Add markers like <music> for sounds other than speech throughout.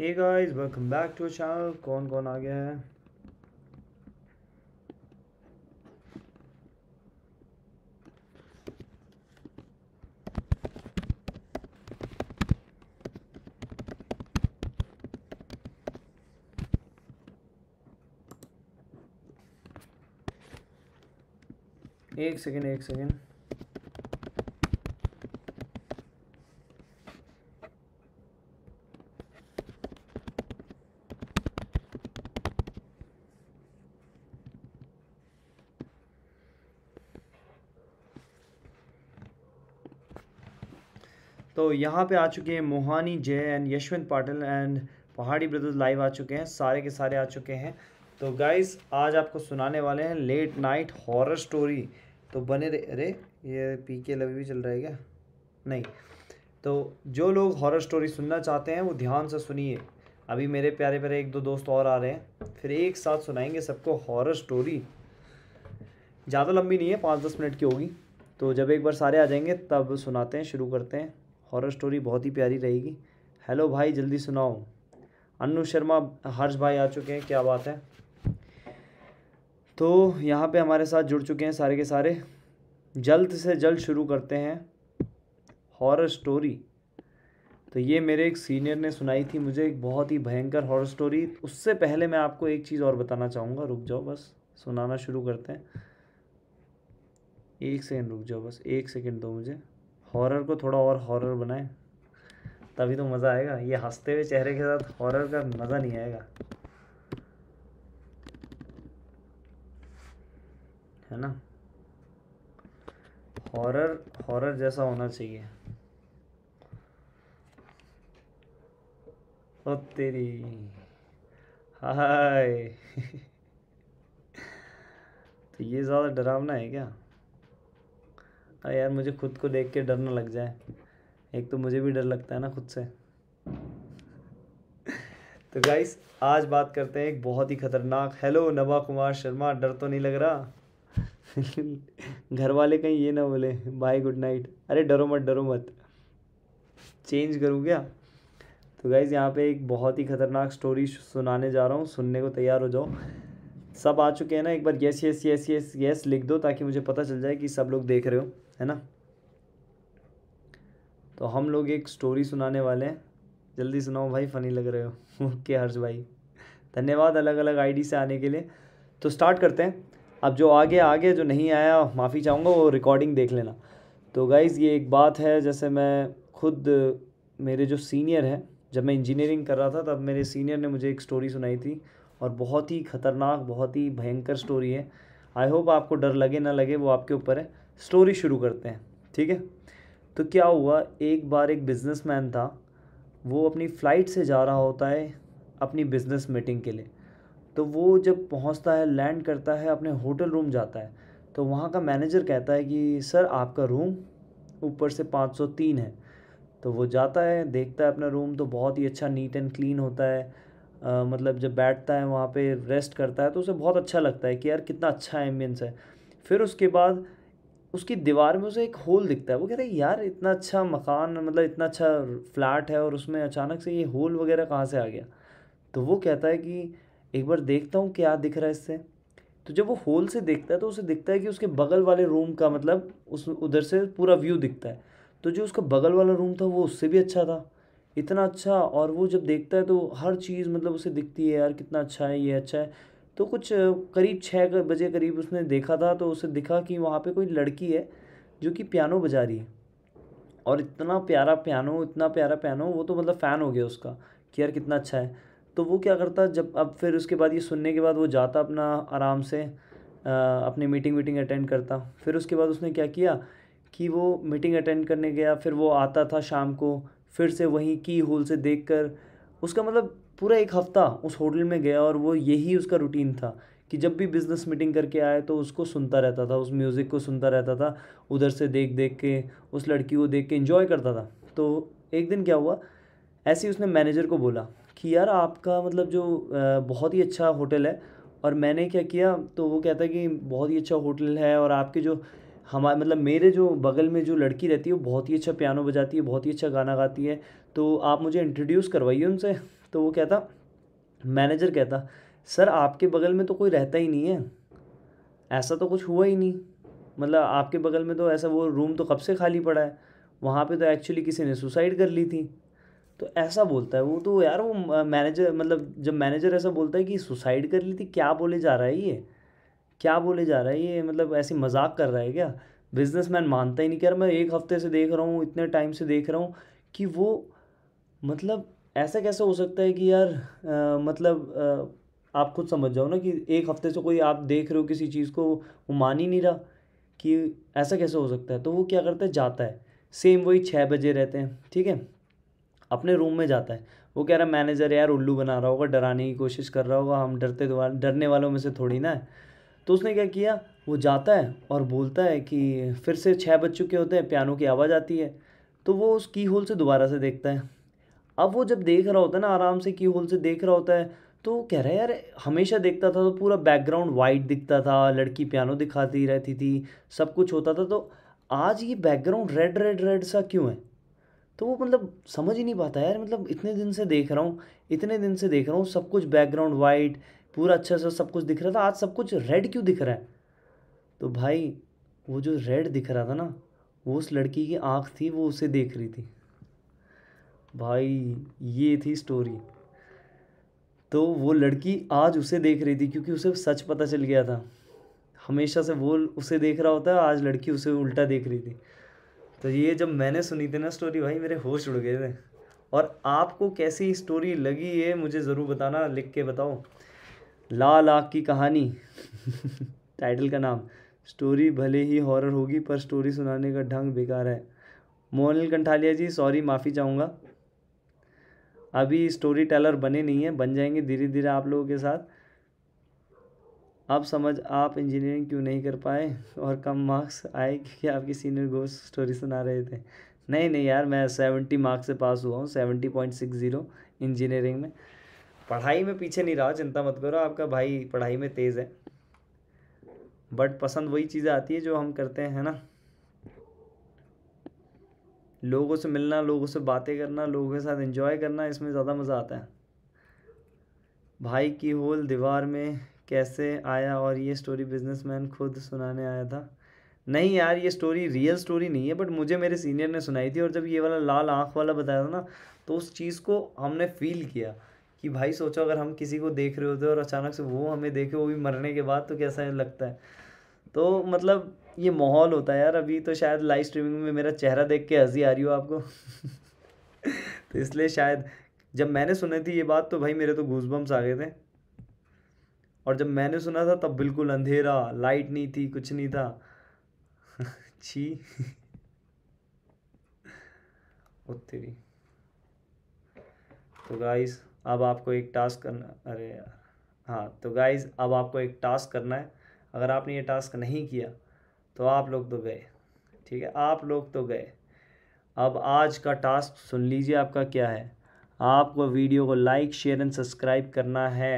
hey guys welcome back to channel कौन कौन आ गया है एक सेकेंड एक सेकेंड तो यहाँ पे आ चुके हैं Mohani Jay and Yashwant Patil and Pahadi brothers live आ चुके हैं सारे के सारे आ चुके हैं तो गाइस आज आपको सुनाने वाले हैं लेट नाइट हॉरर स्टोरी तो बने रहे अरे ये पी के लवी भी चल रहा है क्या नहीं तो जो लोग हॉरर स्टोरी सुनना चाहते हैं वो ध्यान से सुनिए अभी मेरे प्यारे प्यारे एक दो दोस्त और आ रहे हैं फिर एक साथ सुनाएंगे सबको हॉरर स्टोरी ज़्यादा लंबी नहीं है पाँच दस मिनट की होगी तो जब एक बार सारे आ जाएंगे तब सुनाते हैं शुरू करते हैं हॉरर स्टोरी बहुत ही प्यारी रहेगी हेलो भाई जल्दी सुनाओ अनु शर्मा हर्ष भाई आ चुके हैं क्या बात है तो यहाँ पे हमारे साथ जुड़ चुके हैं सारे के सारे जल्द से जल्द शुरू करते हैं हॉरर स्टोरी तो ये मेरे एक सीनियर ने सुनाई थी मुझे एक बहुत ही भयंकर हॉरर स्टोरी उससे पहले मैं आपको एक चीज़ और बताना चाहूँगा रुक जाओ बस सुनाना शुरू करते हैं एक सेकंड रुक जाओ बस एक सेकंड दो मुझे हॉरर को थोड़ा और हॉरर बनाएं तभी तो मज़ा आएगा ये हंसते हुए चेहरे के साथ हॉरर का मज़ा नहीं आएगा है ना हॉरर हॉरर जैसा होना चाहिए ओ तेरी हाय <laughs> तो ये ज़्यादा डरावना है क्या अरे हाँ यार मुझे खुद को देख के डर ना लग जाए एक तो मुझे भी डर लगता है ना खुद से <laughs> तो गाइस आज बात करते हैं एक बहुत ही खतरनाक हेलो नवा कुमार शर्मा डर तो नहीं लग रहा <laughs> घर वाले कहीं ये ना बोले बाय गुड नाइट अरे डरो मत डरो मत चेंज करूँ क्या तो गाइज़ यहाँ पे एक बहुत ही ख़तरनाक स्टोरी सुनाने जा रहा हूँ सुनने को तैयार हो जाओ सब आ चुके हैं ना एक बार yes yes yes yes yes लिख दो ताकि मुझे पता चल जाए कि सब लोग देख रहे हो है ना तो हम लोग एक स्टोरी सुनाने वाले हैं जल्दी सुनाओ भाई फ़नी लग रहे हो <laughs> ओके हर्ष भाई धन्यवाद अलग अलग आईडी से आने के लिए तो स्टार्ट करते हैं अब जो आगे आगे जो नहीं आया माफ़ी चाहूँगा वो रिकॉर्डिंग देख लेना तो गाइज़ ये एक बात है जैसे मैं खुद मेरे जो सीनियर हैं जब मैं इंजीनियरिंग कर रहा था तब मेरे सीनियर ने मुझे एक स्टोरी सुनाई थी और बहुत ही ख़तरनाक बहुत ही भयंकर स्टोरी है आई होप आपको डर लगे ना लगे वो आपके ऊपर है स्टोरी शुरू करते हैं ठीक है तो क्या हुआ एक बार एक बिजनेसमैन था वो अपनी फ़्लाइट से जा रहा होता है अपनी बिज़नेस मीटिंग के लिए तो वो जब पहुंचता है लैंड करता है अपने होटल रूम जाता है तो वहाँ का मैनेजर कहता है कि सर आपका रूम ऊपर से 503 है तो वो जाता है देखता है अपना रूम तो बहुत ही अच्छा नीट एंड क्लीन होता है आ, मतलब जब बैठता है वहाँ पे रेस्ट करता है तो उसे बहुत अच्छा लगता है कि यार कितना अच्छा एम्बियंस है फिर उसके बाद उसकी दीवार में उसे एक होल दिखता है वो कह है यार इतना अच्छा मकान मतलब इतना अच्छा फ्लैट है और उसमें अचानक से ये होल वगैरह कहाँ से आ गया तो वो कहता है कि एक बार देखता हूँ क्या दिख रहा है इससे तो जब वो होल से देखता है तो उसे दिखता है कि उसके बगल वाले रूम का मतलब उस उधर से पूरा व्यू दिखता है तो जो उसका बगल वाला रूम था वो उससे भी अच्छा था इतना अच्छा और वो जब देखता है तो हर चीज़ मतलब उसे दिखती है यार कितना अच्छा है ये अच्छा है तो कुछ करीब छः बजे करीब उसने देखा था तो उसे दिखा कि वहाँ पे कोई लड़की है जो कि पियानो बजा रही है और इतना प्यारा पियानो इतना प्यारा पियानो वो तो मतलब फ़ैन हो गया उसका कि यार कितना अच्छा है तो वो क्या करता जब अब फिर उसके बाद ये सुनने के बाद वो जाता अपना आराम से अपनी मीटिंग वीटिंग अटेंड करता फिर उसके बाद उसने क्या किया कि वो मीटिंग अटेंड करने गया फिर वो आता था शाम को फिर से वहीं की होल से देख कर उसका मतलब पूरा एक हफ्ता उस होटल में गया और वो यही उसका रूटीन था कि जब भी बिज़नेस मीटिंग करके आए तो उसको सुनता रहता था उस म्यूज़िक को सुनता रहता था उधर से देख देख के उस लड़की को देख के इन्जॉय करता था तो एक दिन क्या हुआ ऐसे ही उसने मैनेजर को बोला कि यार आपका मतलब जो बहुत ही अच्छा होटल है और मैंने क्या किया तो वो कहता है कि बहुत ही अच्छा होटल है और आपके जो हमारे मतलब मेरे जो बगल में जो लड़की रहती है वो बहुत ही अच्छा पियानो बजाती है बहुत ही अच्छा गाना गाती है तो आप मुझे इंट्रोड्यूस करवाइए उनसे तो वो कहता मैनेजर कहता सर आपके बगल में तो कोई रहता ही नहीं है ऐसा तो कुछ हुआ ही नहीं मतलब आपके बगल में तो ऐसा वो रूम तो कब से खाली पड़ा है वहाँ पे तो एक्चुअली किसी ने सुसाइड कर ली थी तो ऐसा बोलता है वो तो यार वो मैनेजर मतलब जब मैनेजर ऐसा बोलता है कि सुसाइड कर ली थी क्या बोले जा रहा है ये क्या बोले जा रहा है ये मतलब ऐसे मजाक कर रहा है क्या बिजनेसमैन मानता ही नहीं कि यार मैं एक हफ्ते से देख रहा हूँ इतने टाइम से देख रहा हूँ कि वो मतलब ऐसा कैसे हो सकता है कि यार आ, मतलब आ, आप खुद समझ जाओ ना कि एक हफ्ते से कोई आप देख रहे हो किसी चीज़ को वो मान ही नहीं रहा कि ऐसा कैसे हो सकता है तो वो क्या करता है जाता है सेम वही छः बजे रहते हैं ठीक है अपने रूम में जाता है वो कह रहा है मैनेजर यार उल्लू बना रहा होगा डराने की कोशिश कर रहा होगा हम डरते डरने वालों में से थोड़ी ना है तो उसने क्या किया वो जाता है और बोलता है कि फिर से छः बज चुके होते हैं पियानो की आवाज़ आती है तो वो उस की होल से दोबारा से देखता है अब वो जब देख रहा होता है ना आराम से की होल से देख रहा होता है तो कह रहा है यार हमेशा देखता था तो पूरा बैकग्राउंड वाइट दिखता था लड़की पियानो दिखाती रहती थी सब कुछ होता था तो आज ये बैकग्राउंड रेड रेड रेड सा क्यों है तो वो मतलब समझ ही नहीं पाता यार मतलब इतने दिन से देख रहा हूँ इतने दिन से देख रहा हूँ सब कुछ बैकग्राउंड वाइट पूरा अच्छा सा सब कुछ दिख रहा था आज सब कुछ रेड क्यों दिख रहा है तो भाई वो जो रेड दिख रहा था ना वो उस लड़की की आँख थी वो उसे देख रही थी भाई ये थी स्टोरी तो वो लड़की आज उसे देख रही थी क्योंकि उसे सच पता चल गया था हमेशा से वो उसे देख रहा होता है आज लड़की उसे उल्टा देख रही थी तो ये जब मैंने सुनी थी ना स्टोरी भाई मेरे होश उड़ गए थे और आपको कैसी स्टोरी लगी ये मुझे ज़रूर बताना लिख के बताओ लाल आग की कहानी टाइटल <laughs> का नाम स्टोरी भले ही हॉरर होगी पर स्टोरी सुनाने का ढंग बेकार है मोहन कंठालिया जी सॉरी माफ़ी चाहूँगा अभी स्टोरी टेलर बने नहीं हैं बन जाएंगे धीरे धीरे आप लोगों के साथ आप समझ आप इंजीनियरिंग क्यों नहीं कर पाए और कम मार्क्स आए क्योंकि आपकी सीनियर गोस्ट स्टोरी सुना रहे थे नहीं नहीं यार मैं सेवेंटी मार्क्स से पास हुआ हूँ seventy point six zero engineering में पढ़ाई में पीछे नहीं रहा चिंता मत करो आपका भाई पढ़ाई में तेज़ है बट पसंद वही चीज़ें आती है जो हम करते हैं है ना लोगों से मिलना लोगों से बातें करना लोगों के साथ एंजॉय करना इसमें ज़्यादा मज़ा आता है भाई की होल दीवार में कैसे आया और ये स्टोरी बिजनेसमैन खुद सुनाने आया था नहीं यार ये स्टोरी रियल स्टोरी नहीं है बट मुझे मेरे सीनियर ने सुनाई थी और जब ये वाला लाल आँख वाला बताया था ना तो उस चीज़ को हमने फील किया कि भाई सोचो अगर हम किसी को देख रहे होते और अचानक से वो हमें देखे वो भी मरने के बाद तो कैसा लगता है तो मतलब ये माहौल होता है यार अभी तो शायद लाइव स्ट्रीमिंग में, में मेरा चेहरा देख के हंसी आ रही हो आपको <laughs> तो इसलिए शायद जब मैंने सुनी थी ये बात तो भाई मेरे तो घूस बम्स आ गए थे और जब मैंने सुना था तब बिल्कुल अंधेरा लाइट नहीं थी कुछ नहीं था <laughs> छी तेरी तो गाइस अब आपको एक टास्क करना अरे यार हाँ तो गाइज़ अब आपको एक टास्क करना है अगर आपने ये टास्क नहीं किया तो आप लोग तो गए ठीक है आप लोग तो गए अब आज का टास्क सुन लीजिए आपका क्या है आपको वीडियो को लाइक शेयर एंड सब्सक्राइब करना है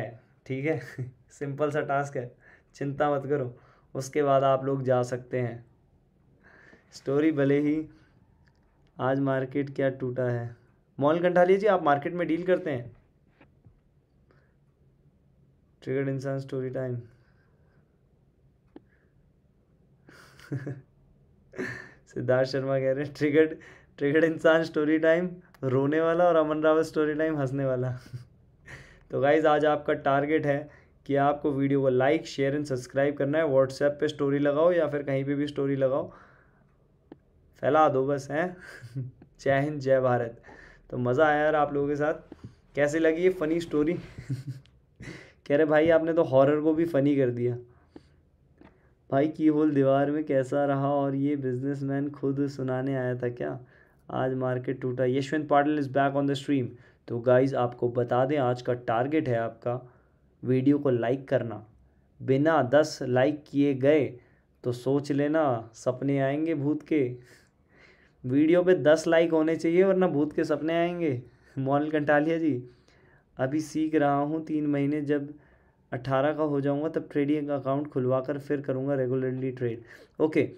ठीक है <laughs> सिंपल सा टास्क है चिंता मत करो उसके बाद आप लोग जा सकते हैं स्टोरी भले ही आज मार्केट क्या टूटा है मॉल कंटा लीजिए आप मार्केट में डील करते हैं ट्रिगर्ड इंसान स्टोरी टाइम सिद्धार्थ शर्मा कह रहे हैं ट्रिगर्ड ट्रिगर्ड इंसान स्टोरी टाइम रोने वाला और अमन रावत स्टोरी टाइम हंसने वाला तो गाइज आज आपका टारगेट है कि आपको वीडियो को लाइक शेयर एंड सब्सक्राइब करना है व्हाट्सएप पे स्टोरी लगाओ या फिर कहीं पे भी स्टोरी लगाओ फैला दो बस हैं <laughs> जय हिंद जय भारत तो मज़ा आया यार आप लोगों के साथ कैसे लगी ये फ़नी स्टोरी <laughs> कह रहे भाई आपने तो हॉरर को भी फ़नी कर दिया भाई की होल दीवार में कैसा रहा और ये बिजनेसमैन खुद सुनाने आया था क्या आज मार्केट टूटा Yashwant Patil is back on the stream तो गाइज़ आपको बता दें आज का टारगेट है आपका वीडियो को लाइक करना बिना दस लाइक किए गए तो सोच लेना सपने आएंगे भूत के वीडियो पे दस लाइक होने चाहिए वरना भूत के सपने आएंगे मॉल कंटालिया जी अभी सीख रहा हूँ तीन महीने जब अट्ठारह का हो जाऊँगा तब ट्रेडिंग अकाउंट खुलवा कर फिर करूँगा रेगुलरली ट्रेड ओके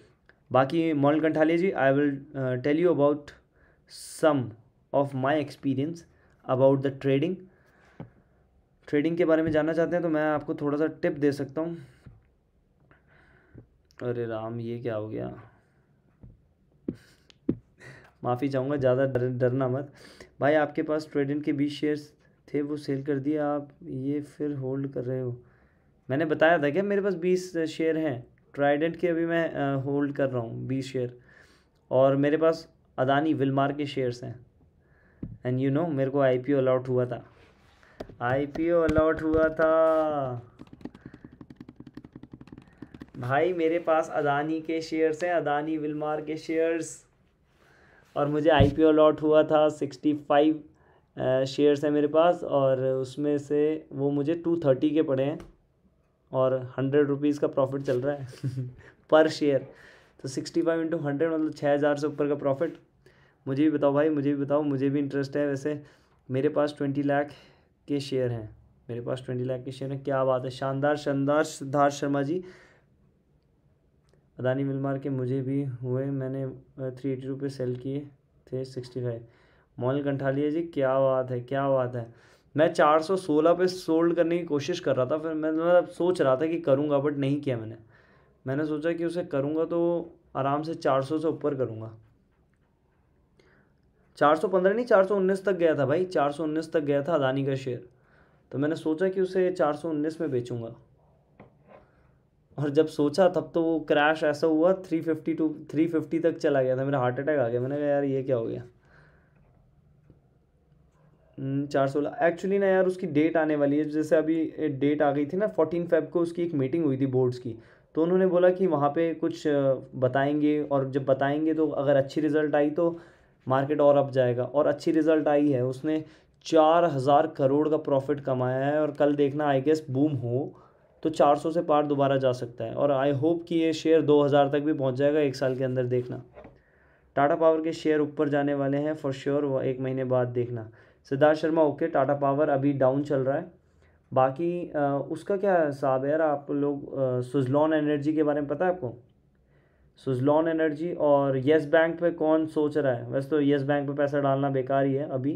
बाकी मॉल Kanthaliya ji I will tell you about some of my experience about the trading trading के बारे में जानना चाहते हैं तो मैं आपको थोड़ा सा टिप दे सकता हूँ अरे राम ये क्या हो गया माफ़ी चाहूँगा ज़्यादा डर डरना मत भाई आपके पास ट्रेडिंग के बीस शेयर्स थे वो सेल कर दिए आप ये फिर होल्ड कर रहे हो मैंने बताया था क्या मेरे पास बीस शेयर हैं ट्राइडेंट के अभी मैं होल्ड कर रहा हूँ बीस शेयर और मेरे पास अदानी विलमार के शेयर्स हैं एंड यू नो मेरे को आई पी अलाउट हुआ था आई पी अलाउट हुआ था भाई मेरे पास अदानी के शेयर्स हैं अदानी विलमार के शेयर्स और मुझे आई पी अलाउट हुआ था सिक्सटी फाइव शेयर्स हैं मेरे पास और उसमें से वो मुझे टू थर्टी के पड़े हैं और हंड्रेड रुपीज़ का प्रॉफिट चल रहा है पर <laughs> शेयर तो सिक्सटी फाइव इंटू हंड्रेड मतलब छः हज़ार से ऊपर का प्रॉफिट मुझे भी बताओ भाई मुझे भी बताओ मुझे भी इंटरेस्ट है वैसे मेरे पास ट्वेंटी लाख के शेयर हैं मेरे पास ट्वेंटी लाख के शेयर हैं क्या बात है शानदार शानदार सिद्धार्थ शर्मा जी अदानी मिल मार के मुझे भी हुए मैंने थ्री एटी रुपये सेल किए थे सिक्सटी फाइव मोहन कंठालिया जी क्या बात है क्या बात है मैं 416 पे सोल्ड करने की कोशिश कर रहा था फिर मैं मतलब सोच रहा था कि करूँगा बट नहीं किया मैंने मैंने सोचा कि उसे करूँगा तो आराम से 400 से ऊपर करूँगा 415 नहीं 419 तक गया था भाई 419 तक गया था अदानी का शेयर तो मैंने सोचा कि उसे 419 में बेचूँगा और जब सोचा तब तो वो क्रैश ऐसा हुआ 352 350 तक चला गया था मेरा हार्ट अटैक आ गया मैंने कहा यार ये क्या हो गया हम्म, चार सोलह एक्चुअली ना यार उसकी डेट आने वाली है जैसे अभी डेट आ गई थी ना फोर्टीन फेब को उसकी एक मीटिंग हुई थी बोर्ड्स की तो उन्होंने बोला कि वहाँ पे कुछ बताएंगे और जब बताएंगे तो अगर अच्छी रिज़ल्ट आई तो मार्केट और अप जाएगा और अच्छी रिज़ल्ट आई है उसने चार हज़ार करोड़ का प्रॉफिट कमाया है और कल देखना आई गेस बूम हो तो चार सौ से पार दोबारा जा सकता है और आई होप कि ये शेयर दो हज़ार तक भी पहुँच जाएगा एक साल के अंदर देखना टाटा पावर के शेयर ऊपर जाने वाले हैं फॉर श्योर एक महीने बाद देखना सिद्धार्थ शर्मा ओके टाटा पावर अभी डाउन चल रहा है बाकी उसका क्या हिसाब है यार आप लोग सुजलॉन एनर्जी के बारे में पता है आपको सुजलॉन एनर्जी और येस बैंक पे कौन सोच रहा है वैसे तो येस बैंक पे पैसा डालना बेकार ही है अभी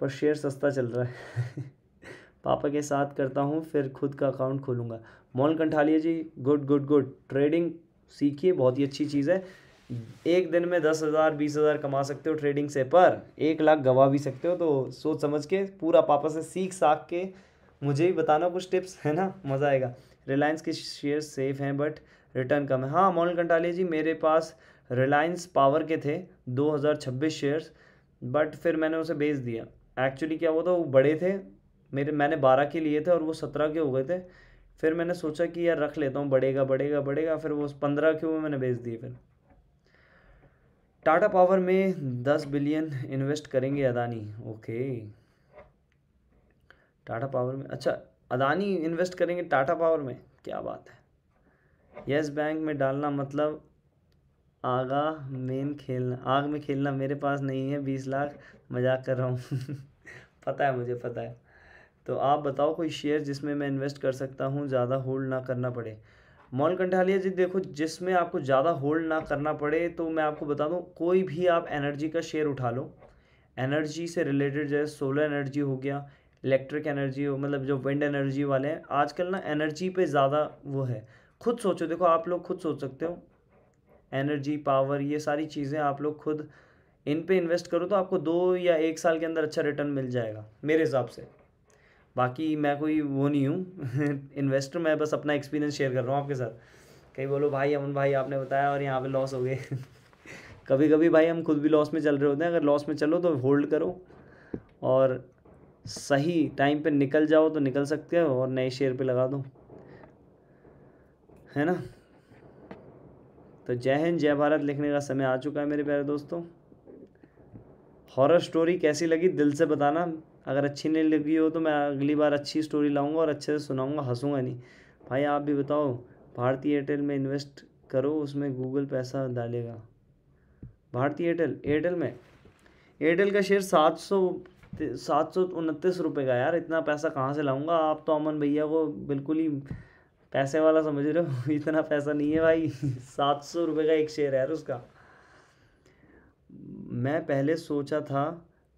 पर शेयर सस्ता चल रहा है <laughs> पापा के साथ करता हूँ फिर खुद का अकाउंट खोलूँगा Mohan Kanthaliya ji good good good trading सीखिए बहुत ही अच्छी चीज़ है एक दिन में दस हज़ार बीस हज़ार कमा सकते हो ट्रेडिंग से पर एक लाख गवा भी सकते हो तो सोच समझ के पूरा पापा से सीख साख के मुझे भी बताना कुछ टिप्स है ना मज़ा आएगा रिलायंस के शेयर सेफ़ हैं बट रिटर्न कम है हाँ मोहन कंटालिया जी मेरे पास रिलायंस पावर के थे दो हज़ार छब्बीस शेयर्स बट फिर मैंने उसे बेच दिया एक्चुअली क्या हुआ था वो बड़े थे मेरे मैंने बारह के लिए थे और वो सत्रह के हो गए थे फिर मैंने सोचा कि यार रख लेता हूँ बढ़ेगा बढ़ेगा बढ़ेगा फिर वो पंद्रह के हुए मैंने बेच दिए फिर टाटा पावर में दस बिलियन इन्वेस्ट करेंगे अदानी ओके टाटा पावर में अच्छा अदानी इन्वेस्ट करेंगे टाटा पावर में क्या बात है यस बैंक में डालना मतलब आगा मेन खेलना आग में खेलना मेरे पास नहीं है बीस लाख मजाक कर रहा हूँ <laughs> पता है मुझे पता है तो आप बताओ कोई शेयर जिसमें मैं इन्वेस्ट कर सकता हूँ ज़्यादा होल्ड ना करना पड़े मॉल कंठालिया जी देखो जिसमें आपको ज़्यादा होल्ड ना करना पड़े तो मैं आपको बता दूँ कोई भी आप एनर्जी का शेयर उठा लो एनर्जी से रिलेटेड जैसे सोलर एनर्जी हो गया इलेक्ट्रिक एनर्जी हो मतलब जो विंड एनर्जी वाले हैं आजकल ना एनर्जी पे ज़्यादा वो है खुद सोचो देखो आप लोग खुद सोच सकते हो एनर्जी पावर ये सारी चीज़ें आप लोग खुद इन पे इन्वेस्ट करो तो आपको दो या एक साल के अंदर अच्छा रिटर्न मिल जाएगा मेरे हिसाब से बाकी मैं कोई वो नहीं हूँ इन्वेस्टर <laughs> मैं बस अपना एक्सपीरियंस शेयर कर रहा हूँ आपके साथ कहीं बोलो भाई अमन भाई आपने बताया और यहाँ पे लॉस हो गए <laughs> कभी कभी भाई हम खुद भी लॉस में चल रहे होते हैं अगर लॉस में चलो तो होल्ड करो और सही टाइम पे निकल जाओ तो निकल सकते हो और नए शेयर पे लगा दो है ना तो जय हिंद जय भारत लिखने का समय आ चुका है मेरे प्यारे दोस्तों हॉरर स्टोरी कैसी लगी दिल से बताना अगर अच्छी नहीं लगी हो तो मैं अगली बार अच्छी स्टोरी लाऊंगा और अच्छे से सुनाऊंगा हंसूंगा नहीं भाई आप भी बताओ भारतीय एयरटेल में इन्वेस्ट करो उसमें गूगल पैसा डालेगा भारतीय एयरटेल एयरटेल में एयरटेल का शेयर सात सौ सात सौ उनतीस रुपये का यार इतना पैसा कहाँ से लाऊंगा आप तो अमन भैया को बिल्कुल ही पैसे वाला समझ रहे हो <laughs> इतना पैसा नहीं है भाई <laughs> सात सौ रुपये का एक शेयर है यार उसका मैं पहले सोचा था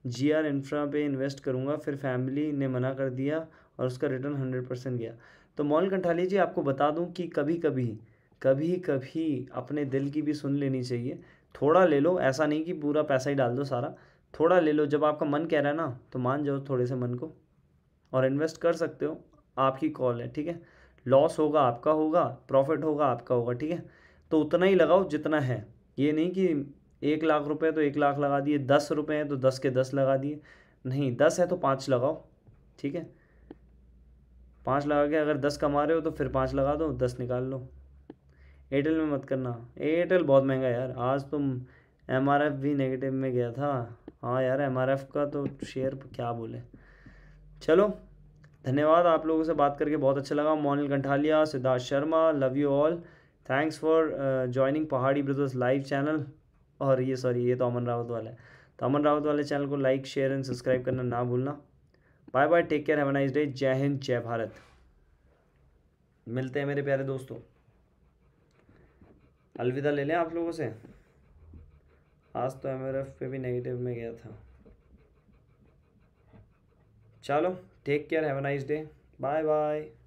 जी आर इंफ्रा पे इन्वेस्ट करूँगा फिर फैमिली ने मना कर दिया और उसका रिटर्न हंड्रेड परसेंट गया तो मौल कंठाली जी आपको बता दूँ कि कभी कभी कभी कभी अपने दिल की भी सुन लेनी चाहिए थोड़ा ले लो ऐसा नहीं कि पूरा पैसा ही डाल दो सारा थोड़ा ले लो जब आपका मन कह रहा है ना तो मान जाओ थोड़े से मन को और इन्वेस्ट कर सकते हो आपकी कॉल है ठीक है लॉस होगा आपका होगा प्रॉफिट होगा आपका होगा ठीक है तो उतना ही लगाओ जितना है ये नहीं कि एक लाख रुपए तो एक लाख लगा दिए दस रुपये हैं तो दस के दस लगा दिए नहीं दस है तो पाँच लगाओ ठीक है पाँच लगा के अगर दस कमा रहे हो तो फिर पाँच लगा दो दस निकाल लो एयरटेल में मत करना एयरटेल बहुत महंगा यार आज तुम तो एम भी नेगेटिव में गया था हाँ यार एम का तो शेयर क्या बोले चलो धन्यवाद आप लोगों से बात करके बहुत अच्छा लगा Monil Kanthaliya Siddharth Sharma love you all thanks for joining Pahadi brothers live channel और ये सॉरी ये तो अमन रावत वाला है तो अमन रावत वाले चैनल को लाइक शेयर एंड सब्सक्राइब करना ना भूलना bye bye take care have a nice day Jai Hind जय भारत मिलते हैं मेरे प्यारे दोस्तों अलविदा ले लें आप लोगों से आज तो एम पे भी नेगेटिव में गया था चलो take care have a nice day bye bye